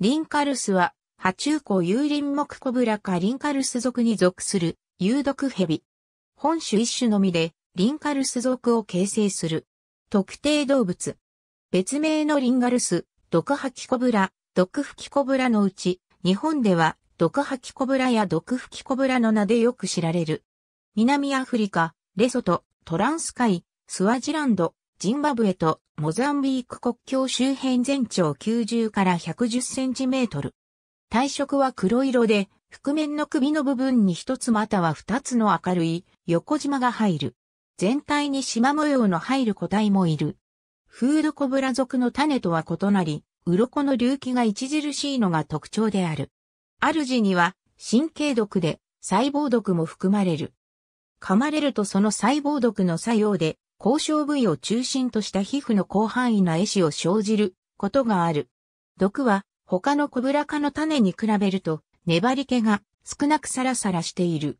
リンカルスは、爬虫湖有輪木コブラかリンカルス属に属する、有毒蛇。本種一種のみで、リンカルス属を形成する。特定動物。別名のリンガルス、毒吐きコブラ、毒吹きコブラのうち、日本では、毒吐きコブラや毒吹きコブラの名でよく知られる。南アフリカ、レソト、トランスカイ、スワジランド、ジンバブエとモザンビーク国境周辺全長90から110センチメートル。体色は黒色で、覆面の首の部分に一つまたは二つの明るい横縞が入る。全体に縞模様の入る個体もいる。フードコブラ属の種とは異なり、鱗の隆起が著しいのが特徴である。主には神経毒で細胞毒も含まれる。噛まれるとその細胞毒の作用で交渉部位を中心とした皮膚の広範囲な絵師を生じることがある。毒は他のコブラ科の種に比べると粘り気が少なくサラサラしている。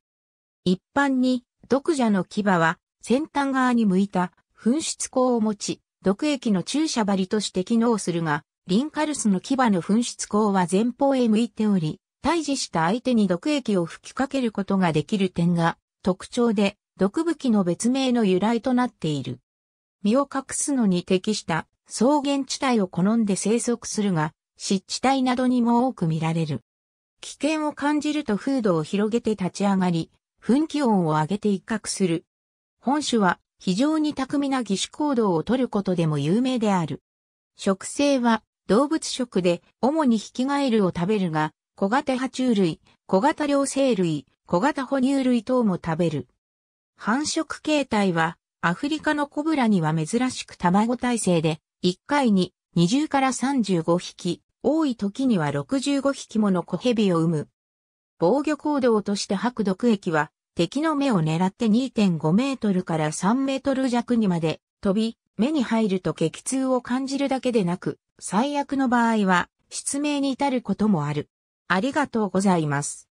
一般に毒蛇の牙は先端側に向いた噴出口を持ち、毒液の注射針として機能するが、リンカルスの牙の噴出口は前方へ向いており、退治した相手に毒液を吹きかけることができる点が特徴で、毒武器の別名の由来となっている。身を隠すのに適した草原地帯を好んで生息するが、湿地帯などにも多く見られる。危険を感じると風土を広げて立ち上がり、噴気音を上げて威嚇する。本種は非常に巧みな義手行動をとることでも有名である。食性は動物食で主にヒキガエルを食べるが、小型爬虫類、小型両生類、小型哺乳類等も食べる。繁殖形態は、アフリカのコブラには珍しく卵体制で、1回に20から35匹、多い時には65匹もの小蛇を産む。防御行動として吐く毒液は、敵の目を狙って2.5メートルから3メートル弱にまで飛び、目に入ると激痛を感じるだけでなく、最悪の場合は、失明に至ることもある。ありがとうございます。